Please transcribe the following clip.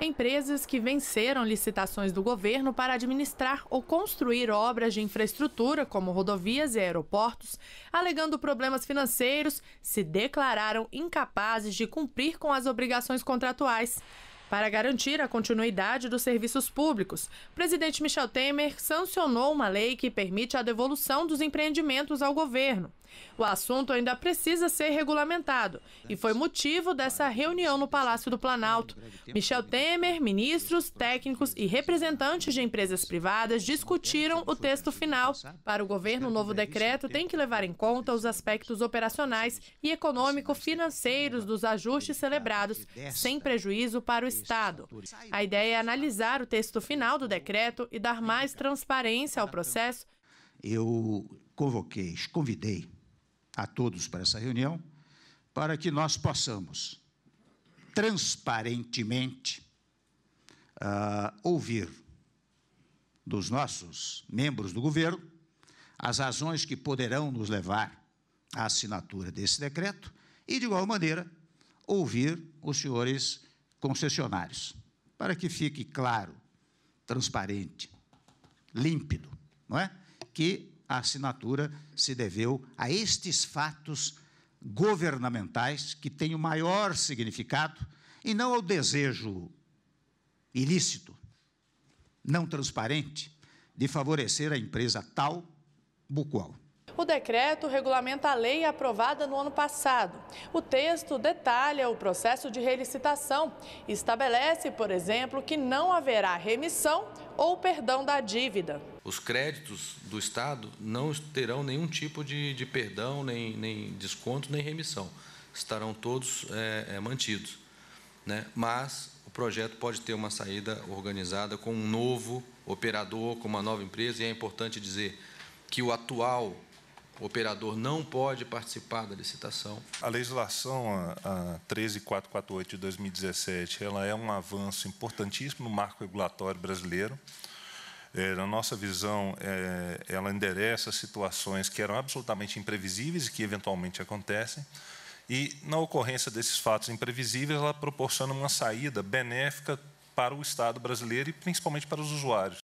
Empresas que venceram licitações do governo para administrar ou construir obras de infraestrutura, como rodovias e aeroportos, alegando problemas financeiros, se declararam incapazes de cumprir com as obrigações contratuais. Para garantir a continuidade dos serviços públicos, o presidente Michel Temer sancionou uma lei que permite a devolução dos empreendimentos ao governo. O assunto ainda precisa ser regulamentado e foi motivo dessa reunião no Palácio do Planalto. Michel Temer, ministros, técnicos e representantes de empresas privadas discutiram o texto final. Para o governo, o novo decreto tem que levar em conta os aspectos operacionais e econômico-financeiros dos ajustes celebrados, sem prejuízo para o Estado. A ideia é analisar o texto final do decreto e dar mais transparência ao processo. Eu convoquei, convidei a todos para essa reunião, para que nós possamos transparentemente uh, ouvir dos nossos membros do governo as razões que poderão nos levar à assinatura desse decreto e, de igual maneira, ouvir os senhores concessionários, para que fique claro, transparente, límpido, não é? que a assinatura se deveu a estes fatos governamentais que têm o maior significado e não ao desejo ilícito, não transparente, de favorecer a empresa tal bucual. O decreto regulamenta a lei aprovada no ano passado. O texto detalha o processo de relicitação e estabelece, por exemplo, que não haverá remissão ou perdão da dívida os créditos do Estado não terão nenhum tipo de, de perdão, nem, nem, desconto, nem remissão. Estarão todos é, é, mantidos. Né? Mas o projeto pode ter uma saída organizada com um novo operador, com uma nova empresa, e é importante dizer que o atual operador não pode participar da licitação. A legislação a, a 13448 de 2017 ela é um avanço importantíssimo no marco regulatório brasileiro é, na nossa visão, é, ela endereça situações que eram absolutamente imprevisíveis e que eventualmente acontecem. E, na ocorrência desses fatos imprevisíveis, ela proporciona uma saída benéfica para o Estado brasileiro e principalmente para os usuários.